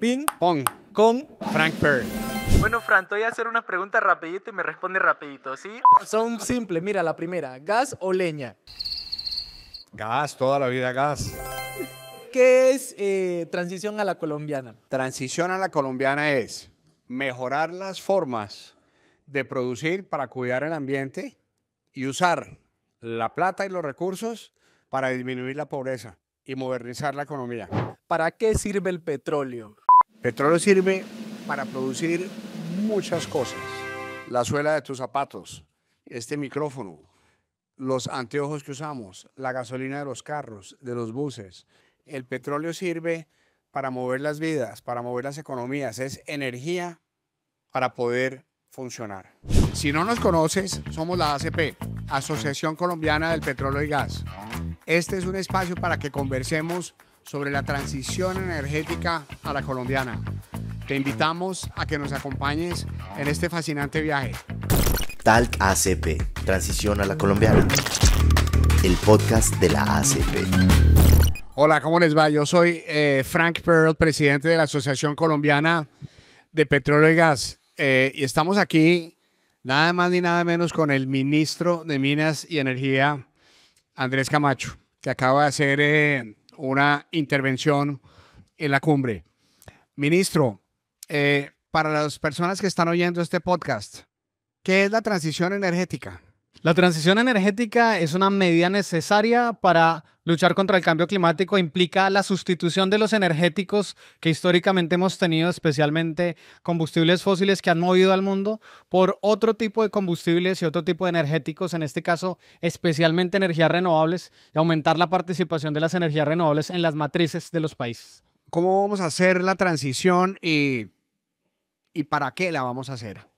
Ping Pong con Frank Perry. Bueno, Frank, te voy a hacer una pregunta rapidito y me responde rapidito, ¿sí? Son simples, mira, la primera, ¿gas o leña? Gas, toda la vida gas. ¿Qué es eh, transición a la colombiana? Transición a la colombiana es mejorar las formas de producir para cuidar el ambiente y usar la plata y los recursos para disminuir la pobreza y modernizar la economía. ¿Para qué sirve el petróleo? Petróleo sirve para producir muchas cosas. La suela de tus zapatos, este micrófono, los anteojos que usamos, la gasolina de los carros, de los buses. El petróleo sirve para mover las vidas, para mover las economías. Es energía para poder funcionar. Si no nos conoces, somos la ACP, Asociación Colombiana del Petróleo y Gas. Este es un espacio para que conversemos sobre la transición energética a la colombiana. Te invitamos a que nos acompañes en este fascinante viaje. Tal ACP, Transición a la Colombiana, el podcast de la ACP. Hola, ¿cómo les va? Yo soy eh, Frank Pearl, presidente de la Asociación Colombiana de Petróleo y Gas, eh, y estamos aquí nada más ni nada menos con el ministro de Minas y Energía, Andrés Camacho, que acaba de hacer eh, una intervención en la cumbre. Ministro, eh, para las personas que están oyendo este podcast, ¿qué es la transición energética? La transición energética es una medida necesaria para luchar contra el cambio climático. Implica la sustitución de los energéticos que históricamente hemos tenido, especialmente combustibles fósiles que han movido al mundo, por otro tipo de combustibles y otro tipo de energéticos, en este caso especialmente energías renovables, y aumentar la participación de las energías renovables en las matrices de los países. ¿Cómo vamos a hacer la transición y, y para qué la vamos a hacer?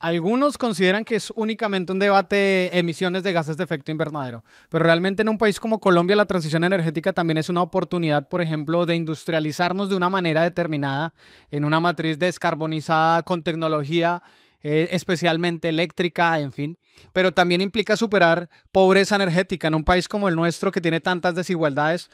Algunos consideran que es únicamente un debate de emisiones de gases de efecto invernadero, pero realmente en un país como Colombia la transición energética también es una oportunidad, por ejemplo, de industrializarnos de una manera determinada en una matriz descarbonizada con tecnología eh, especialmente eléctrica, en fin, pero también implica superar pobreza energética en un país como el nuestro que tiene tantas desigualdades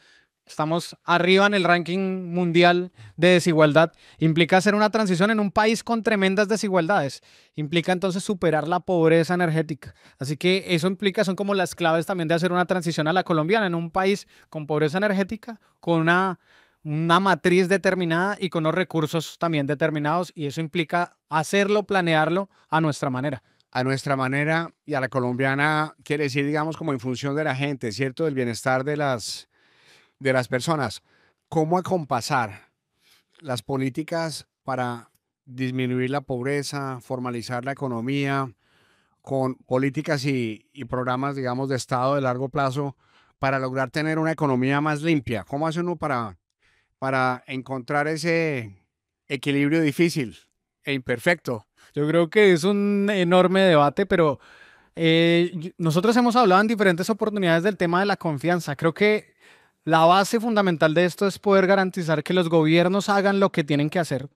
Estamos arriba en el ranking mundial de desigualdad. Implica hacer una transición en un país con tremendas desigualdades. Implica entonces superar la pobreza energética. Así que eso implica, son como las claves también de hacer una transición a la colombiana en un país con pobreza energética, con una, matriz determinada y con los recursos también determinados. Y eso implica hacerlo, planearlo a nuestra manera a nuestra manera y a la colombiana, quiere decir, digamos, como en función de la gente, ¿cierto? Del bienestar de las de las personas. ¿Cómo acompasar las políticas para disminuir la pobreza, formalizar la economía, con políticas y, programas, digamos, de Estado de largo plazo para lograr tener una economía más limpia? ¿Cómo hace uno para, para encontrar ese equilibrio difícil e imperfecto? Yo creo que es un enorme debate, pero eh, nosotros hemos hablado en diferentes oportunidades del tema de la confianza. Creo que la base fundamental de esto es poder garantizar que los gobiernos hagan lo que tienen que hacer.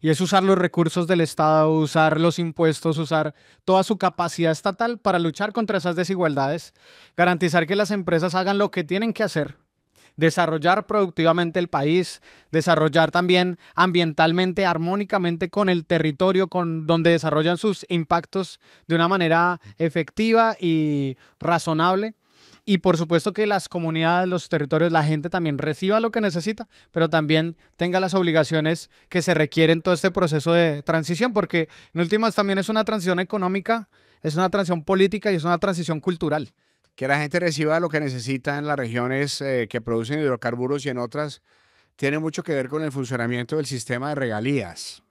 Y es usar los recursos del Estado, usar los impuestos, usar toda su capacidad estatal para luchar contra esas desigualdades, garantizar que las empresas hagan lo que tienen que hacer, desarrollar productivamente el país, desarrollar también ambientalmente, armónicamente con el territorio, con donde desarrollan sus impactos de una manera efectiva y razonable y por supuesto que las comunidades, los territorios, la gente también reciba lo que necesita, pero también tenga las obligaciones que se requieren todo este proceso de transición, porque en últimas también es una transición económica, es una transición política y es una transición cultural. Que la gente reciba lo que necesita en las regiones eh, que producen hidrocarburos y en otras tiene mucho que ver con el funcionamiento del sistema de regalías.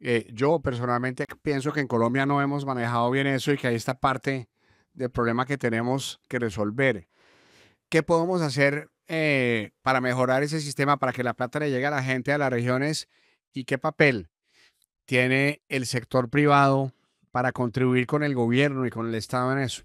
Eh, yo personalmente pienso que en Colombia no hemos manejado bien eso y que hay esta parte del problema que tenemos que resolver. ¿Qué podemos hacer eh, para mejorar ese sistema, para que la plata le llegue a la gente, a las regiones? ¿Y qué papel tiene el sector privado para contribuir con el gobierno y con el Estado en eso?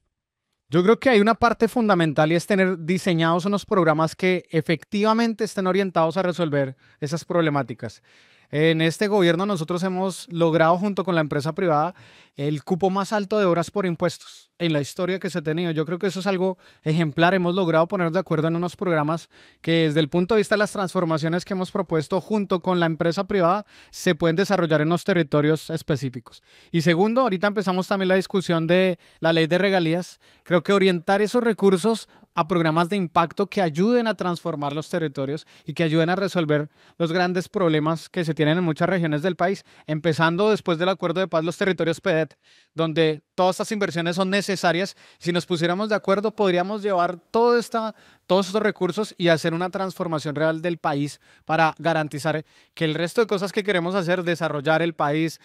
Yo creo que hay una parte fundamental y es tener diseñados unos programas que efectivamente estén orientados a resolver esas problemáticas. En este gobierno nosotros hemos logrado junto con la empresa privada el cupo más alto de horas por impuestos en la historia que se ha tenido. Yo creo que eso es algo ejemplar. Hemos logrado ponernos de acuerdo en unos programas que desde el punto de vista de las transformaciones que hemos propuesto junto con la empresa privada se pueden desarrollar en los territorios específicos. Y segundo, ahorita empezamos también la discusión de la ley de regalías. Creo que orientar esos recursos a programas de impacto que ayuden a transformar los territorios y que ayuden a resolver los grandes problemas que se tienen en muchas regiones del país, empezando después del acuerdo de paz los territorios PEDET, donde todas estas inversiones son necesarias. Si nos pusiéramos de acuerdo, podríamos llevar esta, todos estos recursos y hacer una transformación real del país para garantizar que el resto de cosas que queremos hacer, desarrollar el país,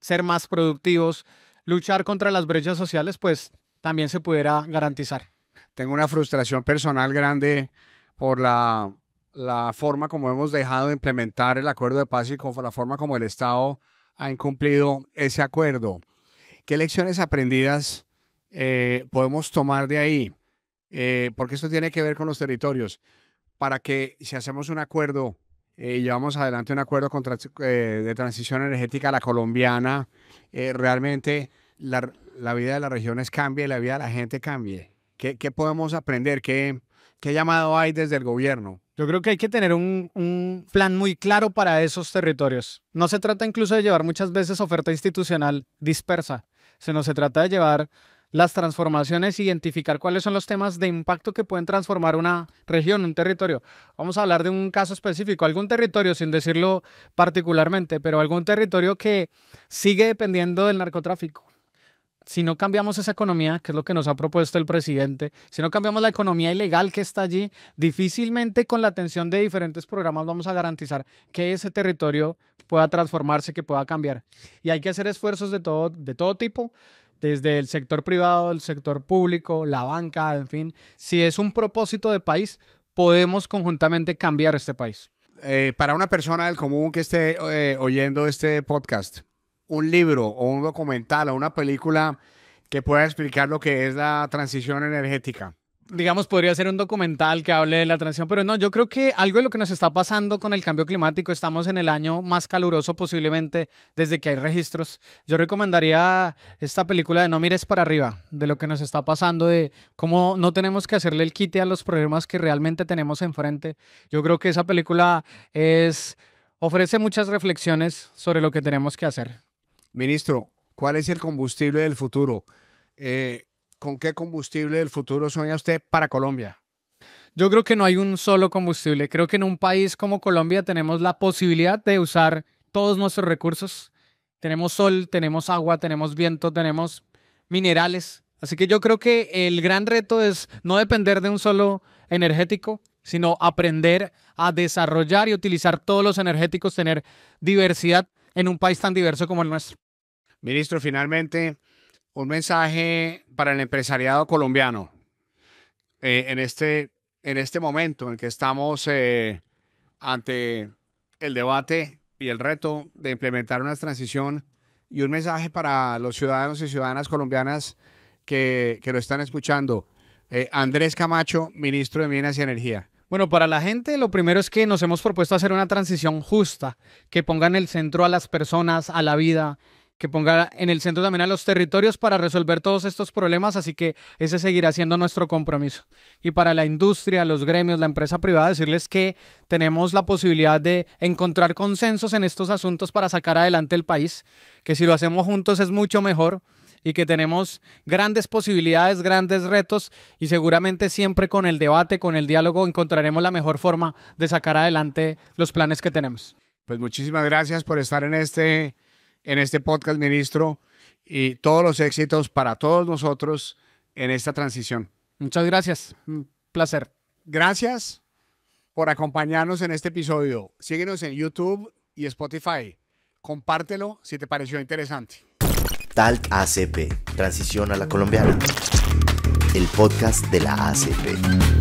ser más productivos, luchar contra las brechas sociales, pues también se pudiera garantizar tengo una frustración personal grande por la, forma como hemos dejado de implementar el acuerdo de paz y con la forma como el Estado ha incumplido ese acuerdo. ¿Qué lecciones aprendidas eh, podemos tomar de ahí? Eh, porque esto tiene que ver con los territorios. Para que si hacemos un acuerdo eh, y llevamos adelante un acuerdo de transición energética a la colombiana, realmente la, la vida de las regiones cambie y la vida de la gente cambie. ¿Qué, podemos aprender? ¿Qué, ¿Qué llamado hay desde el gobierno? Yo creo que hay que tener un, un, plan muy claro para esos territorios. No se trata incluso de llevar muchas veces oferta institucional dispersa, sino se trata de llevar las transformaciones, e identificar cuáles son los temas de impacto que pueden transformar una región, un territorio. Vamos a hablar de un caso específico, algún territorio, sin decirlo particularmente, pero algún territorio que sigue dependiendo del narcotráfico, si no cambiamos esa economía, que es lo que nos ha propuesto el presidente, si no cambiamos la economía ilegal que está allí, difícilmente con la atención de diferentes programas vamos a garantizar que ese territorio pueda transformarse, que pueda cambiar. Y hay que hacer esfuerzos de todo, de todo tipo, desde el sector privado, el sector público, la banca, en fin. Si es un propósito de país, podemos conjuntamente cambiar este país. Eh, para una persona del común que esté eh, oyendo este podcast, un libro o un documental o una película que pueda explicar lo que es la transición energética? digamos, podría ser un documental que hable de la transición, pero no, yo creo que algo de lo que nos está pasando con el cambio climático, estamos en el año más caluroso posiblemente desde que hay registros. Yo recomendaría esta película de No mires para arriba, de lo que nos está pasando, de cómo no tenemos que hacerle el quite a los problemas que realmente tenemos enfrente. Yo creo que esa película es, ofrece muchas reflexiones sobre lo que tenemos que hacer. Ministro, ¿cuál es el combustible del futuro? Eh, ¿Con qué combustible del futuro sueña usted para Colombia? Yo creo que no hay un solo combustible. Creo que en un país como Colombia tenemos la posibilidad de usar todos nuestros recursos. Tenemos sol, tenemos agua, tenemos viento, tenemos minerales. Así que yo creo que el gran reto es no depender de un solo energético, sino aprender a desarrollar y utilizar todos los energéticos, tener diversidad en un país tan diverso como el nuestro. Ministro, finalmente, un mensaje para el empresariado colombiano eh, en, este, en este momento en que estamos eh, ante el debate y el reto de implementar una transición y un mensaje para los ciudadanos y ciudadanas colombianas que, lo están escuchando. Eh, Andrés Camacho, ministro de Minas y Energía. Bueno, para la gente lo primero es que nos hemos propuesto hacer una transición justa, que ponga en el centro a las personas, a la vida, que ponga en el centro también a los territorios para resolver todos estos problemas, así que ese seguirá siendo nuestro compromiso. Y para la industria, los gremios, la empresa privada, decirles que tenemos la posibilidad de encontrar consensos en estos asuntos para sacar adelante el país, que si lo hacemos juntos es mucho mejor y que tenemos grandes posibilidades, grandes retos y seguramente siempre con el debate, con el diálogo, encontraremos la mejor forma de sacar adelante los planes que tenemos. Pues muchísimas gracias por estar en este, en este podcast, ministro, y todos los éxitos para todos nosotros en esta transición. Muchas gracias, un placer. Gracias por acompañarnos en este episodio. Síguenos en YouTube y Spotify. Compártelo si te pareció interesante. ACP, transición a la colombiana. El podcast de la ACP.